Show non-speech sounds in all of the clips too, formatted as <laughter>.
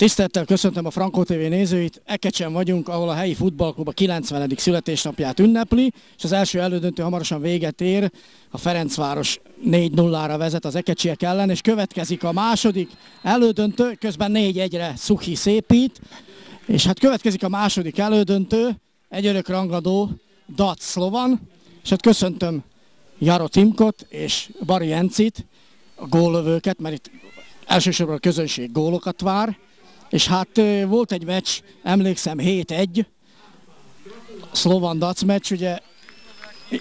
Tisztettel köszöntöm a Frankó TV nézőit. Ekecsen vagyunk, ahol a helyi futballklub a 90. születésnapját ünnepli, és az első elődöntő hamarosan véget ér. A Ferencváros 4-0-ra vezet az ekecsiek ellen, és következik a második elődöntő, közben 4-1-re Szuhi szépít, és hát következik a második elődöntő, egy örök rangadó Dac Slovan, és hát köszöntöm Jaro Timkot és Bari Encit, a gólövőket, mert itt elsősorban a közönség gólokat vár, és hát volt egy meccs, emlékszem 7-1, Slovan dac meccs, ugye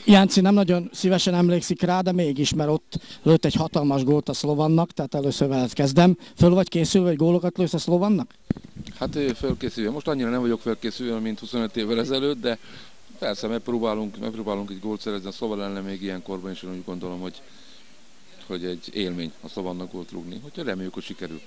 Jánci nem nagyon szívesen emlékszik rá, de mégis, mert ott lőtt egy hatalmas gólt a Slovannak, tehát először veled kezdem. Föl vagy készülve, hogy gólokat lősz a Slovannak? Hát fölkészülve. Most annyira nem vagyok fölkészülve, mint 25 évvel ezelőtt, de persze megpróbálunk, megpróbálunk egy gólt szerezni a Slovan ellen még ilyenkorban, és én úgy gondolom, hogy, hogy egy élmény a Slovannak gólt rúgni. Hogyha reméljük, hogy sikerül.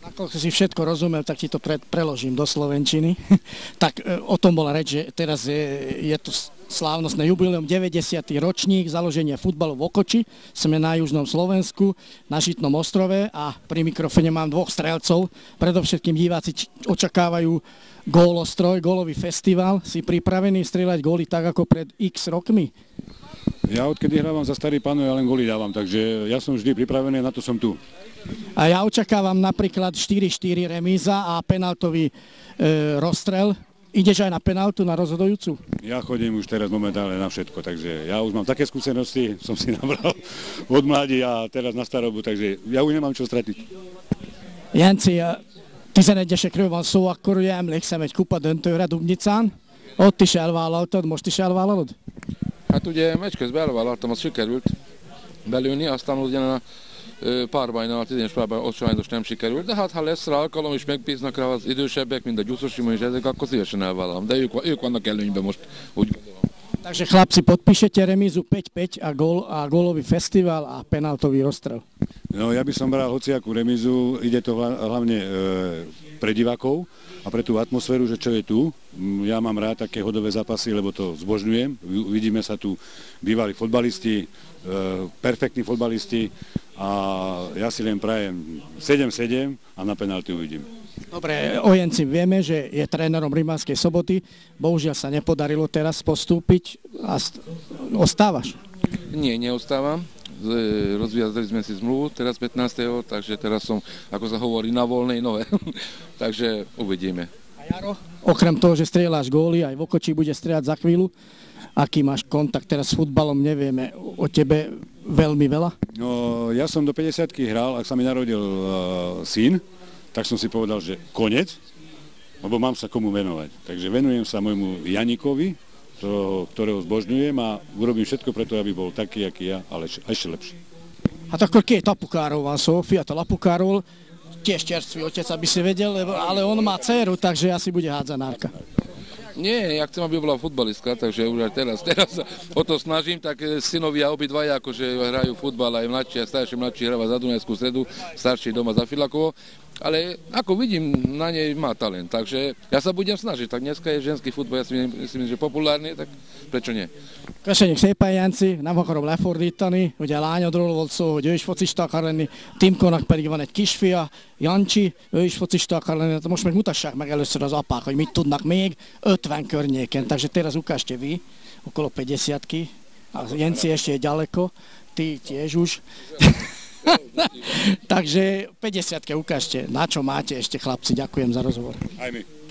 Nakoľko si všetko rozumel, tak ti to pre, preložím do Slovenčiny. <laughs> tak e, o tom bola reč, že teraz je, je to slávnostné jubileum 90. ročník založenia futbalu v Okoči. Sme na južnom Slovensku, na Žitnom ostrove a pri mikrofone mám dvoch strelcov. Predovšetkým diváci očakávajú gólostroj, gólový festival. Si pripravený strieľať góly tak ako pred x rokmi? Ja odkedy hrávam za starý pánu, ja len goly dávam, takže ja som vždy pripravený a na to som tu. A ja očakávam napríklad 4-4 remíza a penaltový e, rozstrel. Ideš aj na penaltu, na rozhodujúcu? Ja chodím už teraz momentálne na všetko, takže ja už mám také skúsenosti, som si <laughs> nabral od mladí a teraz na starobu, takže ja už nemám čo stratiť. Jenci, 11-esekről van szó, akkor ugye emlékszem egy kupa döntőre Dubnyicán. Ott is elvállaltad, most is elvállalod? Hát ugye meccs közben elvállaltam, az sikerült belülni, aztán ugyan a párbajnál, idén párbajnál ott sajnos nem sikerült, de hát ha lesz rá alkalom és megbíznak rá az idősebbek, mint a Gyuszosimon és ezek, akkor szívesen elvállalom. De ők, ők vannak előnyben most, úgy gondolom. Takže chlapci, podpíšete remízu 5-5 a, gól, a gólový festival a penaltový rozstrel. No, ja by som bral hociakú remízu, ide to hlavne e pre divákov a pre tú atmosféru, že čo je tu. Mm, ja mám rád také hodové zápasy, lebo to zbožňujem. Vidíme sa tu bývalí fotbalisti, e, perfektní fotbalisti a ja si len prajem 7-7 a na penalty uvidím. Dobre, o vieme, že je trénerom Rimanskej soboty. Bohužiaľ sa nepodarilo teraz postúpiť a ostávaš. Nie, neostávam. E, rozviazali sme si zmluvu teraz 15. takže teraz som, ako sa hovorí, na voľnej nové. <laughs> takže uvidíme. A Jaro, okrem toho, že strieľaš góly, aj v okočí bude strieľať za chvíľu, aký máš kontakt teraz s futbalom, nevieme o tebe veľmi veľa? No, ja som do 50 hral, ak sa mi narodil uh, syn, tak som si povedal, že konec, lebo mám sa komu venovať. Takže venujem sa môjmu Janikovi, ktorého, ktorého zbožňujem a urobím všetko preto, aby bol taký, aký ja, ale ešte lepší. A akkor két apukáról van szó, fiatal apukáról, tiež čerstvý otec, aby si vedel, ale on má dceru, takže asi bude hádzanárka. Nie, ja chcem, aby bola futbalistka, takže už aj teraz, teraz <laughs> o to snažím, tak e, synovia obidvaja akože hrajú futbal, aj mladší a starší, mladší hráva za Dunajskú stredu, starší doma za Filakovo, ale ako vidím, na nej má talent, takže ja sa budem snažiť. Tak dneska je ženský futbol, ja si myslím, že populárny, tak prečo nie? Köszönjük szépen, Jenci, nem akarom lefordítani, ugye lányodról volt szó, hogy ő is focista akar lenni, Timkónak pedig van egy kisfia, Jancsi, ő is focista akar lenni, hát most meg mutassák meg először az apák, hogy mit tudnak még, 50 környéken, takže teraz ukážte vy, okolo 50 a Jenci ešte je ďaleko, ty tiež už. <laughs> Takže 50 ukážte, na čo máte ešte chlapci. Ďakujem za rozhovor. Aj my.